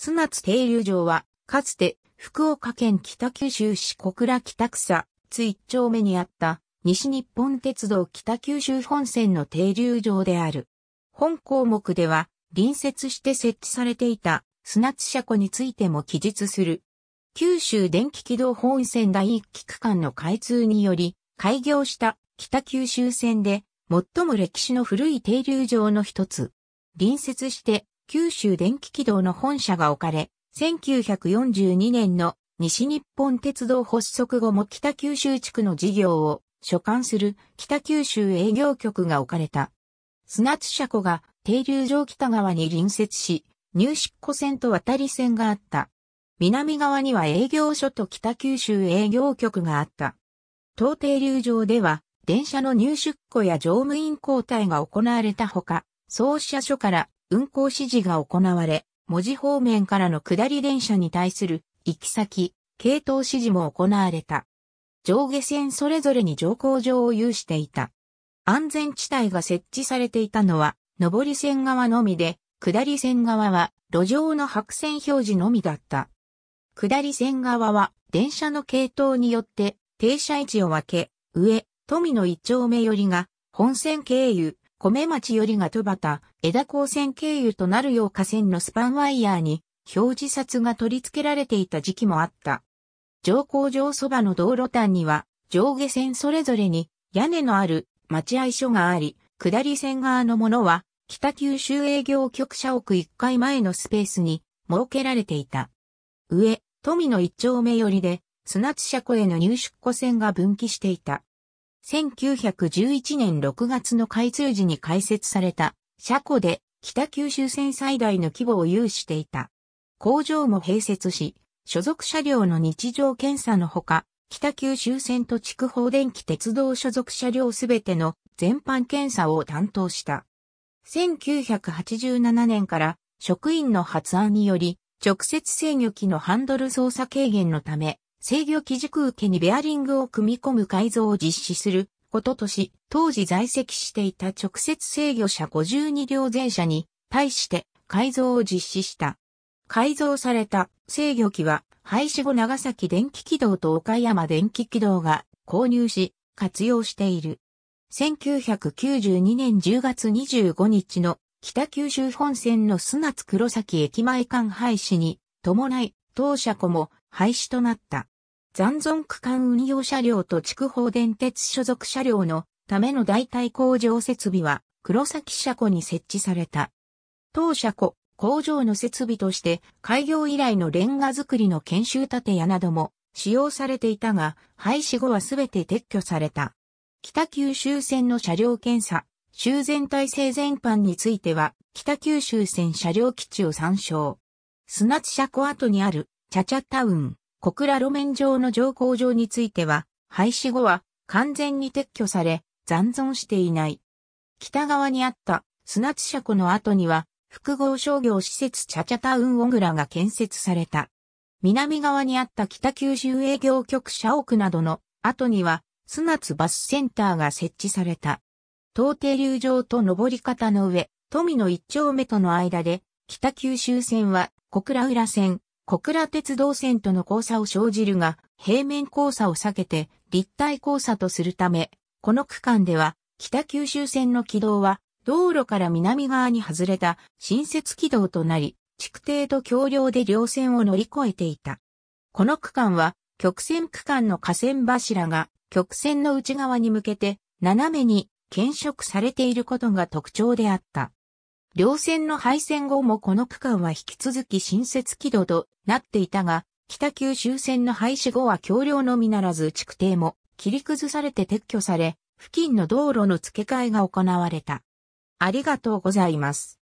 砂津停留場は、かつて、福岡県北九州市小倉北草津一丁目にあった、西日本鉄道北九州本線の停留場である。本項目では、隣接して設置されていた砂津車庫についても記述する。九州電気軌道本線第一期区間の開通により、開業した北九州線で、最も歴史の古い停留場の一つ。隣接して九州電気軌道の本社が置かれ、1942年の西日本鉄道発足後も北九州地区の事業を所管する北九州営業局が置かれた。砂津車庫が停留場北側に隣接し、入出庫線と渡り線があった。南側には営業所と北九州営業局があった。当停留場では、電車の入出庫や乗務員交代が行われたほか、総社所から運行指示が行われ、文字方面からの下り電車に対する行き先、系統指示も行われた。上下線それぞれに乗降場を有していた。安全地帯が設置されていたのは、上り線側のみで、下り線側は路上の白線表示のみだった。下り線側は電車の系統によって停車位置を分け、上、富の一丁目よりが本線経由、米町よりが戸端、枝高線経由となるよう河川のスパンワイヤーに表示札が取り付けられていた時期もあった。上工場そばの道路端には上下線それぞれに屋根のある待合所があり、下り線側のものは北九州営業局社屋1階前のスペースに設けられていた。上、富の一丁目寄りで、砂地車庫への入出庫線が分岐していた。1911年6月の開通時に開設された車庫で北九州線最大の規模を有していた。工場も併設し、所属車両の日常検査のほか、北九州線と地区放電機鉄道所属車両すべての全般検査を担当した。1987年から職員の発案により、直接制御機のハンドル操作軽減のため、制御基軸受けにベアリングを組み込む改造を実施することとし、当時在籍していた直接制御車52両全車に対して改造を実施した。改造された制御機は廃止後長崎電気軌道と岡山電気軌道が購入し活用している。1992年10月25日の北九州本線の砂津黒崎駅前間廃止に伴い当車庫も廃止となった。残存区間運用車両と筑豊電鉄所属車両のための代替工場設備は黒崎車庫に設置された。当車庫、工場の設備として開業以来のレンガ作りの研修建屋なども使用されていたが、廃止後はすべて撤去された。北九州線の車両検査、修繕体制全般については、北九州線車両基地を参照。砂地車庫跡にあるチャチャタウン、小倉路面上の乗降場については、廃止後は完全に撤去され、残存していない。北側にあった砂地車庫の後には、複合商業施設チャチャタウン小倉が建設された。南側にあった北九州営業局社屋などの後には、砂津バスセンターが設置された。東底流上と上り方の上、富の一丁目との間で、北九州線は小倉浦線、小倉鉄道線との交差を生じるが、平面交差を避けて立体交差とするため、この区間では北九州線の軌道は道路から南側に外れた新設軌道となり、築堤と橋梁で両線を乗り越えていた。この区間は曲線区間の河川柱が曲線の内側に向けて斜めに検色されていることが特徴であった。両線の廃線後もこの区間は引き続き新設軌道となっていたが、北九州線の廃止後は橋梁のみならず築堤も切り崩されて撤去され、付近の道路の付け替えが行われた。ありがとうございます。